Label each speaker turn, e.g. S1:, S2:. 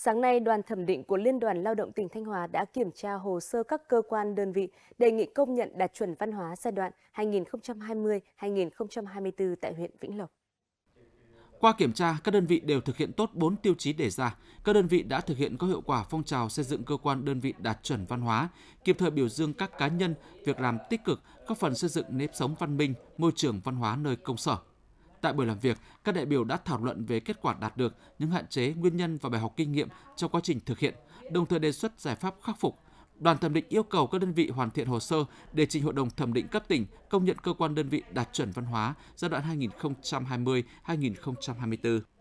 S1: Sáng nay, đoàn thẩm định của Liên đoàn Lao động tỉnh Thanh Hóa đã kiểm tra hồ sơ các cơ quan đơn vị đề nghị công nhận đạt chuẩn văn hóa giai đoạn 2020-2024 tại huyện Vĩnh Lộc.
S2: Qua kiểm tra, các đơn vị đều thực hiện tốt 4 tiêu chí đề ra. Các đơn vị đã thực hiện có hiệu quả phong trào xây dựng cơ quan đơn vị đạt chuẩn văn hóa, kịp thời biểu dương các cá nhân, việc làm tích cực, góp phần xây dựng nếp sống văn minh, môi trường văn hóa nơi công sở. Tại buổi làm việc, các đại biểu đã thảo luận về kết quả đạt được, những hạn chế, nguyên nhân và bài học kinh nghiệm trong quá trình thực hiện, đồng thời đề xuất giải pháp khắc phục. Đoàn thẩm định yêu cầu các đơn vị hoàn thiện hồ sơ để trình Hội đồng thẩm định cấp tỉnh công nhận cơ quan đơn vị đạt chuẩn văn hóa giai đoạn 2020-2024.